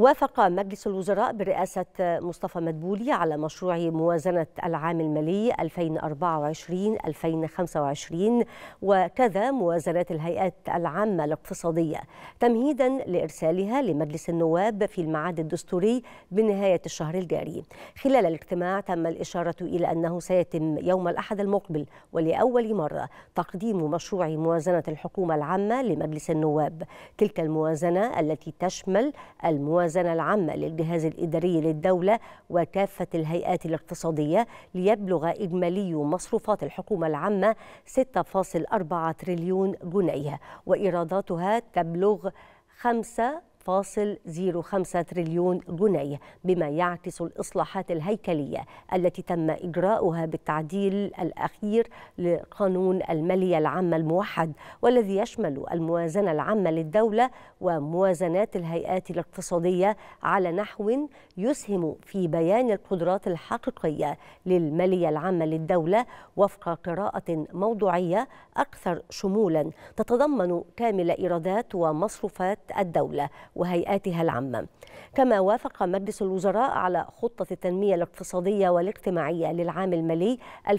وافق مجلس الوزراء برئاسة مصطفى مدبولي على مشروع موازنة العام المالي 2024-2025 وكذا موازنة الهيئات العامة الاقتصادية تمهيدا لإرسالها لمجلس النواب في الميعاد الدستوري بنهاية الشهر الجاري خلال الاجتماع تم الإشارة إلى أنه سيتم يوم الأحد المقبل ولأول مرة تقديم مشروع موازنة الحكومة العامة لمجلس النواب تلك الموازنة التي تشمل الموازنة الموازنة العامة للجهاز الإداري للدولة وكافة الهيئات الاقتصادية ليبلغ إجمالي مصروفات الحكومة العامة 6.4 تريليون جنيه وإيراداتها تبلغ 1.05 تريليون جنيه بما يعكس الإصلاحات الهيكلية التي تم إجراؤها بالتعديل الأخير لقانون المالية العامة الموحد والذي يشمل الموازنة العامة للدولة وموازنات الهيئات الاقتصادية على نحو يسهم في بيان القدرات الحقيقية للمالية العامة للدولة وفق قراءة موضوعية أكثر شمولا تتضمن كامل إيرادات ومصروفات الدولة وهيئاتها العامة كما وافق مجلس الوزراء على خطة التنمية الاقتصادية والاجتماعية للعام المالي 2024-2025